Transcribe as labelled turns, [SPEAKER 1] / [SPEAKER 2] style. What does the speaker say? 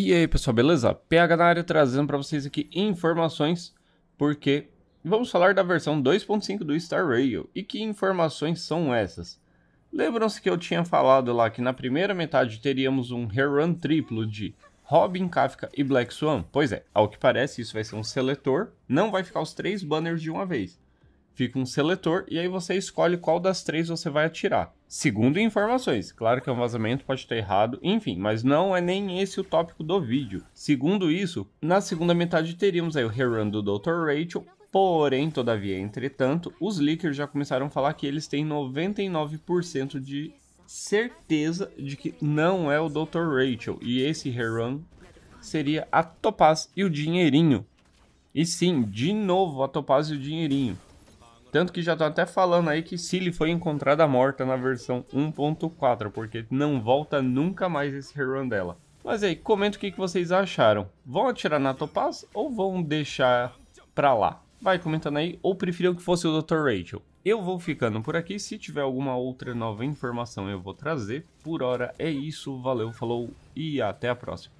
[SPEAKER 1] E aí, pessoal, beleza? PH na área trazendo para vocês aqui informações porque vamos falar da versão 2.5 do Star Rail. E que informações são essas? Lembram-se que eu tinha falado lá que na primeira metade teríamos um rerun triplo de Robin, Kafka e Black Swan? Pois é, ao que parece isso vai ser um seletor, não vai ficar os três banners de uma vez fica um seletor e aí você escolhe qual das três você vai atirar. Segundo informações, claro que é um vazamento, pode estar errado, enfim, mas não é nem esse o tópico do vídeo. Segundo isso, na segunda metade teríamos aí o rerun do Dr. Rachel, Porém, todavia, entretanto, os leakers já começaram a falar que eles têm 99% de certeza de que não é o Dr. Rachel. E esse rerun seria a Topaz e o Dinheirinho. E sim, de novo a Topaz e o Dinheirinho. Tanto que já estão até falando aí que Cilly foi encontrada morta na versão 1.4, porque não volta nunca mais esse rerun dela. Mas aí, comenta o que, que vocês acharam. Vão atirar na Topaz ou vão deixar pra lá? Vai comentando aí, ou preferiam que fosse o Dr. Rachel. Eu vou ficando por aqui, se tiver alguma outra nova informação eu vou trazer. Por hora é isso, valeu, falou e até a próxima.